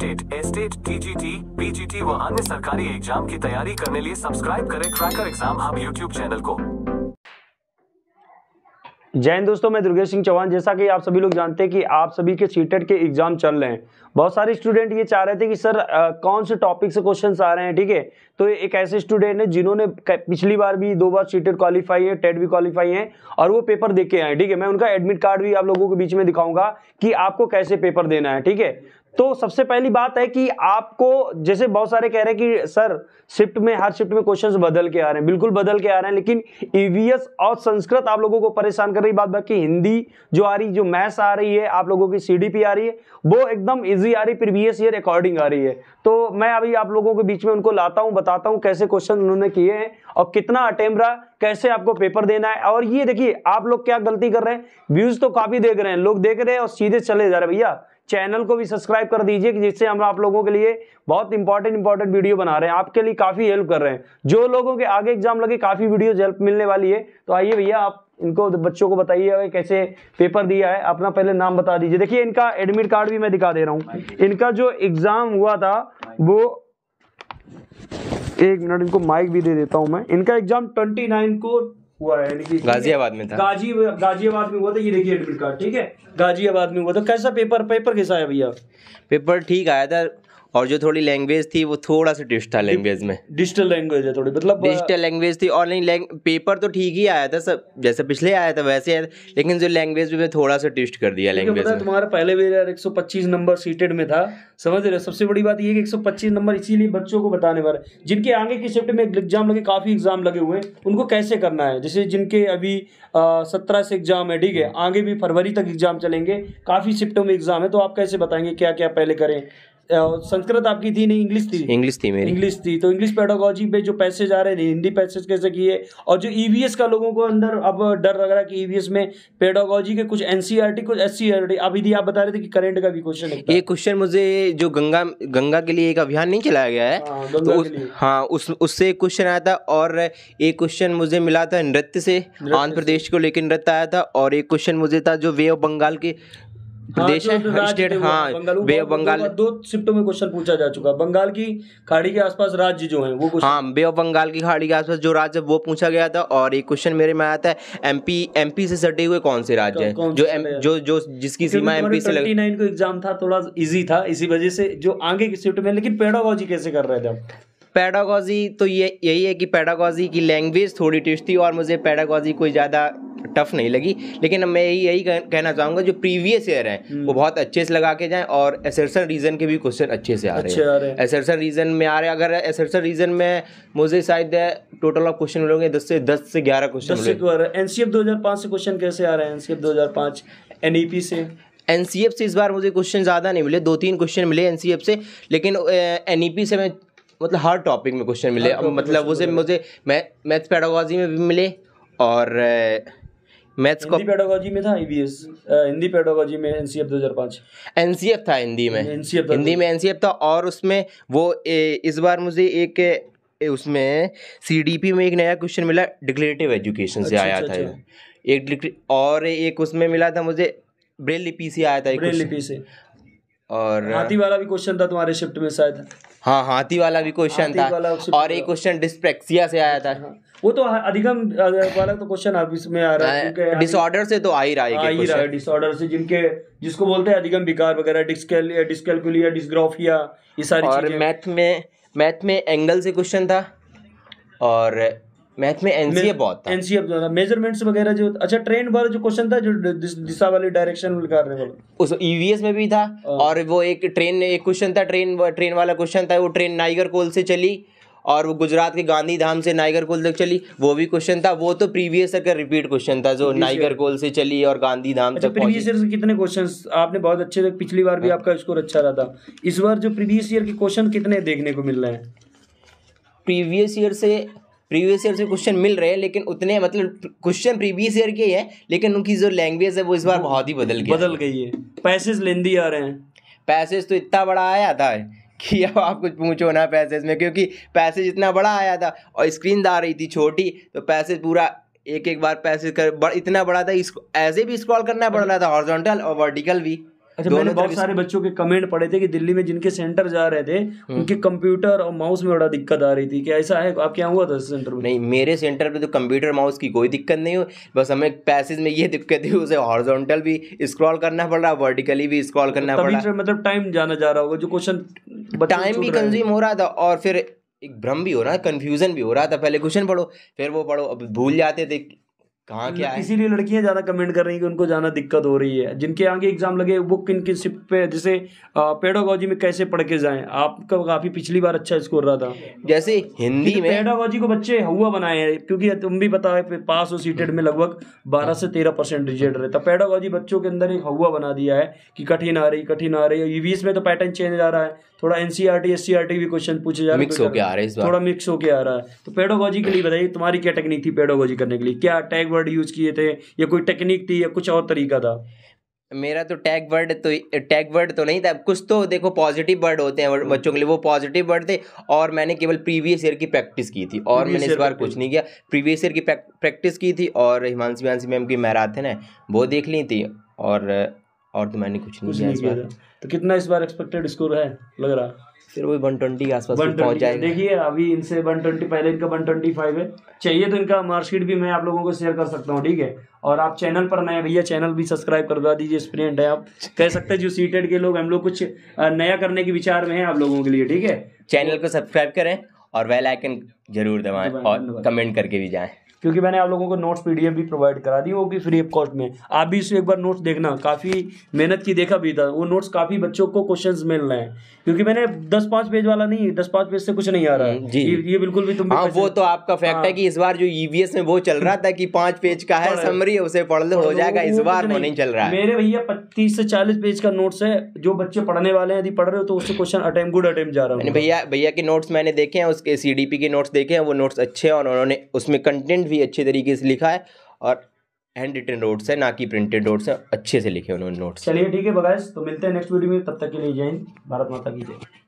TET T TET STET TGT PGT व अन्य सरकारी एग्जाम की तैयारी करने लिए सब्सक्राइब करें ट्रैकर एग्जाम हम यूट्यूब चैनल को जय हिंद दोस्तों मैं दुर्गेश सिंह चौहान जैसा कि आप सभी लोग जानते हैं कि आप सभी के सीटेट e के एग्जाम चल रहे हैं बहुत सारे स्टूडेंट ये चाह रहे थे कि सर आ, कौन से टॉपिक से क्वेश्चंस आ रहे हैं ठीक है तो एक ऐसे स्टूडेंट है जिन्होंने पिछली बार भी दो बार सीटेट क्वालिफाई है टेट भी क्वालिफाई है और वो पेपर दे के आए ठीक है मैं उनका एडमिट कार्ड भी आप लोगों के बीच में दिखाऊंगा कि आपको कैसे पेपर देना है ठीक है तो सबसे पहली बात है कि आपको जैसे बहुत सारे कह रहे हैं कि सर शिफ्ट में हर शिफ्ट में क्वेश्चंस बदल के आ रहे हैं बिल्कुल बदल के आ रहे हैं लेकिन ईवीएस e और संस्कृत आप लोगों को परेशान कर रही बात बाकी हिंदी जो आ रही जो मैथ्स आ रही है आप लोगों की सीडीपी आ रही है वो एकदम ईजी आ रही प्रीवियस ईयर अकॉर्डिंग आ रही है तो मैं अभी आप लोगों के बीच में उनको लाता हूँ बताता हूँ कैसे क्वेश्चन उन्होंने किए हैं और कितना अटेम रहा कैसे आपको पेपर देना है और ये देखिए आप लोग क्या गलती कर रहे हैं व्यूज तो काफी देख रहे हैं लोग देख रहे हैं और सीधे चले जा रहे भैया चैनल को भी सब्सक्राइब कर दीजिए कि जिससे हम आप लोगों के लिए बहुत इंपॉर्टेंट इंपॉर्टेंट वीडियो बना रहे हैं आपके लिए काफ़ी हेल्प कर रहे हैं जो लोगों के आगे एग्जाम लगे काफ़ी वीडियो हेल्प मिलने वाली है तो आइए भैया आप इनको बच्चों को बताइए कैसे पेपर दिया है अपना पहले नाम बता दीजिए देखिए इनका एडमिट कार्ड भी मैं दिखा दे रहा हूँ इनका जो एग्ज़ाम हुआ था वो एक मिनट इनको माइक भी दे देता हूँ मैं इनका एग्ज़ाम ट्वेंटी को हुआ है यानी कि गाजियाबाद में था गाजी गाजियाबाद में हुआ था ये देखिए एडमिट कार्ड ठीक है गाजियाबाद में हुआ था कैसा पेपर पेपर कैसा है भैया पेपर ठीक आया था और जो थोड़ी लैंग्वेज थी वो थोड़ा सा डिजिटल लैंग्वेज में डिजिटल लैंग्वेज है थोड़ी मतलब डिजिटल लैंग्वेज थी और नहीं पेपर तो ठीक ही आया था सब जैसे पिछले आया था वैसे आया था लेकिन जो लैंग्वेज में थोड़ा सा ट्विस्ट कर दिया लैंग्वेज तुम्हारा पहले भी यार 125 नंबर सीटेड में था समझ रहे हो सबसे बड़ी बात ये कि पच्चीस नंबर इसीलिए बच्चों को बताने वाले जिनके आगे की शिफ्ट में एग्जाम लगे काफ़ी एग्जाम लगे हुए हैं उनको कैसे करना है जैसे जिनके अभी सत्रह से एग्जाम है ठीक है हम्म। आगे भी फरवरी तक एग्जाम चलेंगे काफ़ी शिफ्टों में एग्जाम है तो आप कैसे बताएंगे क्या क्या पहले करें संस्कृत आपकी थी नहीं इंग्लिश थी इंग्लिश थी मेरी इंग्लिश थी तो इंग्लिश पेडोलॉजी पे जो पैसे जा रहे थे हिंदी पैसे कैसे किए और जो ईवीएस e का लोगों को अंदर अब डर लग रहा है कि ईवीएस e में पेडोलॉजी के कुछ एनसीआरटी e कुछ एस अब यदि आप बता रहे थे कि करेंट का भी क्वेश्चन ये क्वेश्चन मुझे जो गंगा गंगा के लिए एक अभियान नहीं चलाया गया है हाँ, तो हाँ उससे एक क्वेश्चन आया था और एक क्वेश्चन मुझे मिला था नृत्य से आंध्र प्रदेश को लेकर नृत्य आया था और एक क्वेश्चन मुझे था जो वे ऑफ बंगाल के हाँ, प्रदेश है स्टेट हाँ बंगाल दो शिफ्टों में क्वेश्चन पूछा जा चुका बंगाल की खाड़ी के आसपास राज्य जो है वो हाँ बे ऑफ बंगाल की खाड़ी के आसपास जो राज्य वो पूछा गया था और एक क्वेश्चन मेरे में आया था एमपी एमपी से सटे हुए कौन से राज्य है जो जो जो जिसकी सीमा एमपी से लगी नाइन को एग्जाम था थोड़ा इजी था इसी वजह से जो आगे की शिफ्ट में लेकिन पेडागोजी कैसे कर रहे थे पैडागॉजी तो ये यही है कि पैडागॉजी की लैंग्वेज थोड़ी टिस्ट थी और मुझे पैडागॉजी कोई ज़्यादा टफ नहीं लगी लेकिन मैं यही यही कहना चाहूँगा जो प्रीवियस ईयर हैं हम्म। वो बहुत अच्छे से लगा के जाएं और एसरसन रीजन के भी क्वेश्चन अच्छे से आ रहे हैं एसरसन रीजन में आ रहे हैं अगर एसरसन रीजन में मुझे शायद टोटल ऑफ क्वेश्चन मिलेंगे दस से दस से ग्यारह क्वेश्चन एन सी एफ दो हजार पाँच से क्वेश्चन कैसे आ रहे हैं एन सी एफ दो हजार पाँच एन ई पी से एन सी एफ से इस बार मुझे क्वेश्चन ज़्यादा नहीं मिले दो तीन क्वेश्चन मिले एन सी एफ से लेकिन एन ई पी से मैं मतलब हर टॉपिक में क्वेश्चन मिले मतलब उसे मुझे मैथ्स पैडागोजी में भी मिले और मैथ्स uh, को पेडोलॉजी में था EVS e uh, Hindi pedology में एनसीएफ 2005 एनसीएफ था हिंदी में एनसीएफ हिंदी में एनसीएफ था और उसमें वो ए, इस बार मुझे एक ए, उसमें सीडीपी में एक नया क्वेश्चन मिला डिक्लेरेटिव एजुकेशन से अच्छा, आया अच्छा, था अच्छा। एक और एक उसमें मिला था मुझे ब्रेल लिपि से आया था ब्रेल लिपि से और हाथी वाला भी क्वेश्चन था तुम्हारे शिफ्ट में शायद हाँ हाथी वाला भी क्वेश्चन था और एक क्वेश्चन डिस्प्रेक्सिया से आया था वो तो अधिकम वाला तो क्वेश्चन आप इसमें आ रहा है डिसऑर्डर हाँ, से तो आ ही रहा है आ ही रहा है डिसऑर्डर से जिनके जिसको बोलते हैं अधिकम विकार वगैरह डिस्कैल डिस्कैलकुलिया डिस्ग्राफिया ये सारी और मैथ में मैथ में एंगल से क्वेश्चन था और मैथ में एनसीए बहुत था एनसीए था मेजरमेंट्स वगैरह जो अच्छा ट्रेन बार जो क्वेश्चन था जो दिशा वाली डायरेक्शन करने वाला उस ईवीएस e में भी था हाँ। और वो एक ट्रेन एक क्वेश्चन था ट्रेन ट्रेन वाला क्वेश्चन था वो ट्रेन नाइगर कोल से चली और वो गुजरात के गांधी धाम से नाइगर कोल तक चली वो भी क्वेश्चन था वो तो प्रीवियस ईयर का रिपीट क्वेश्चन था जो नाइगर कोल से चली और गांधी धाम अच्छा, तक प्रीवियस ईयर से कितने क्वेश्चंस आपने बहुत अच्छे तक पिछली बार भी हाँ। आपका स्कोर अच्छा रहा था इस बार जो प्रीवियस ईयर के क्वेश्चन कितने देखने को मिल रहे हैं प्रीवियस ईयर से प्रीवियस ईयर से क्वेश्चन मिल रहे हैं लेकिन उतने मतलब क्वेश्चन प्रीवियस ईयर के हैं लेकिन उनकी जो लैंग्वेज है वो इस बार बहुत ही बदल गई बदल गई है पैसेज लेंदी आ रहे हैं पैसेज तो इतना बड़ा आया था कि अब आप कुछ पूछो ना पैसेज में क्योंकि पैसेज इतना बड़ा आया था और स्क्रीन आ रही थी छोटी तो पैसेज पूरा एक एक बार पैसेज कर बड़, इतना बड़ा था इसको ऐसे भी स्क्रॉल करना पड़ रहा था हॉर्जोंटल और वर्टिकल भी अच्छा मैंने बहुत सारे बच्चों के कमेंट पड़े थे कि दिल्ली में जिनके सेंटर जा रहे थे हम्म। उनके कंप्यूटर और माउस में बड़ा दिक्कत आ रही थी कि ऐसा है आप क्या हुआ था सेंटर में नहीं मेरे सेंटर पे तो कंप्यूटर माउस की कोई दिक्कत नहीं हुई बस हमें पैसेज में ये दिक्कत हुई उसे हॉर्जोंटल भी स्क्रॉल करना पड़ रहा वर्टिकली भी स्क्रॉल तो करना पड़ रहा मतलब टाइम जाना जा रहा होगा जो क्वेश्चन टाइम भी कंज्यूम हो रहा था और फिर एक भ्रम भी हो रहा है कन्फ्यूजन भी हो रहा था पहले क्वेश्चन पढ़ो फिर वो पढ़ो अब भूल जाते थे क्या इसीलिए लड़कियां ज़्यादा कमेंट कर रही हैं कि उनको जाना दिक्कत हो रही है जिनके आगे एग्जाम लगे वो किन किन सिप पे जैसे पेडोगोजी में कैसे पढ़ के जाए आपका काफ़ी पिछली बार अच्छा स्कोर रहा था जैसे हिंदी में पेडोगोजी को बच्चे हुआ बनाए हैं क्योंकि तुम भी पता है पास हो सीटेड में लगभग बारह से तेरह परसेंट रिजल्ट रहता पेडोगोजी बच्चों के अंदर एक हुआ बना दिया है कि कठिन आ रही कठिन आ रही है में तो पैटर्न चेंज आ रहा है थोड़ा एनसीईआरटी एससीआरटी e e भी क्वेश्चन पूछे जा रहे मिक्स होके आ रहे हैं थोड़ा मिक्स होके आ रहा है तो पेडोगोजी के लिए बताइए तुम्हारी क्या टेक्निक थी पेडोगोजी करने के लिए क्या टैग वर्ड यूज किए थे या कोई टेक्निक थी या कुछ और तरीका था मेरा तो टैग वर्ड तो टैग वर्ड तो नहीं था कुछ तो देखो पॉजिटिव वर्ड होते हैं हम्म। बच्चों के लिए वो पॉजिटिव वर्ड थे और मैंने केवल प्रीवियस ईयर की प्रैक्टिस की थी और मैंने इस बार कुछ नहीं किया प्रीवियस ईयर की प्रैक्टिस की थी और हिमांशी हिमांशी मैम की मैराथन है वो देख ली थी और और तो मैंने कुछ नहीं किया तो कितना इस बार एक्सपेक्टेड स्कोर है लग रहा फिर वही वन ट्वेंटी के आसपास पहुंच जाएंगे देखिए अभी इनसे वन ट्वेंटी पहले इनका वन ट्वेंटी फाइव है चाहिए तो इनका मार्कशीट भी मैं आप लोगों को शेयर कर सकता हूँ ठीक है और आप चैनल पर नए भैया चैनल भी सब्सक्राइब करवा दीजिए स्टूडेंट है आप कह सकते हैं जो सीटेड के लोग हम लोग कुछ नया करने के विचार में है आप लोगों के लिए ठीक है चैनल को सब्सक्राइब करें और वेल आइकन जरूर दबाएं और कमेंट करके भी जाएं क्योंकि मैंने आप लोगों को नोट्स पीडीएफ भी प्रोवाइड करा दी वो भी फ्री ऑफ कॉस्ट में आप भी इसे एक बार नोट्स देखना काफ़ी मेहनत की देखा भी था वो नोट्स काफ़ी बच्चों को क्वेश्चन मिल रहे हैं क्योंकि मैंने दस पाँच पेज वाला नहीं दस पाँच पेज से कुछ नहीं आ रहा है जी ये, बिल्कुल भी तुम हाँ वो तो आपका फैक्ट है हाँ। कि इस बार जो ईवीएस e में वो चल रहा था कि पाँच पेज का है समरी उसे पढ़ लो हो जाएगा इस बार वो नहीं चल रहा है मेरे भैया पच्चीस से चालीस पेज का नोट्स है जो बच्चे पढ़ने वाले हैं यदि पढ़ रहे हो तो उससे क्वेश्चन अटैम गुड अटैम जा रहा है भैया भैया के नोट्स मैंने देखे हैं उसके सी के नोट्स देखे हैं वो नोट्स अच्छे हैं और उन्होंने उसमें कंटेंट भी अच्छे तरीके से लिखा है और हैंड रिटन नोट्स है ना कि प्रिंटेड नोट्स है अच्छे से लिखे उन्होंने नोट्स चलिए ठीक है बगैस तो मिलते हैं नेक्स्ट वीडियो में तब तक के लिए जय हिंद भारत माता की जय